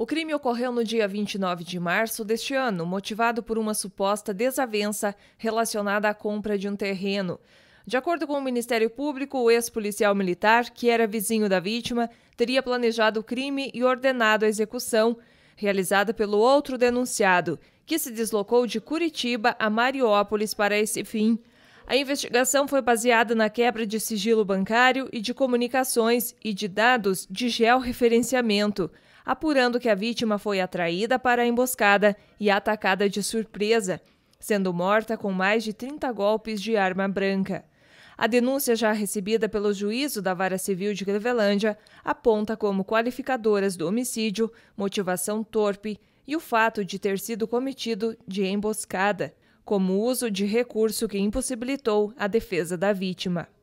O crime ocorreu no dia 29 de março deste ano, motivado por uma suposta desavença relacionada à compra de um terreno. De acordo com o Ministério Público, o ex-policial militar, que era vizinho da vítima, teria planejado o crime e ordenado a execução, realizada pelo outro denunciado, que se deslocou de Curitiba a Mariópolis para esse fim. A investigação foi baseada na quebra de sigilo bancário e de comunicações e de dados de georreferenciamento. referenciamento apurando que a vítima foi atraída para a emboscada e atacada de surpresa, sendo morta com mais de 30 golpes de arma branca. A denúncia já recebida pelo juízo da Vara Civil de Clevelândia aponta como qualificadoras do homicídio motivação torpe e o fato de ter sido cometido de emboscada, como uso de recurso que impossibilitou a defesa da vítima.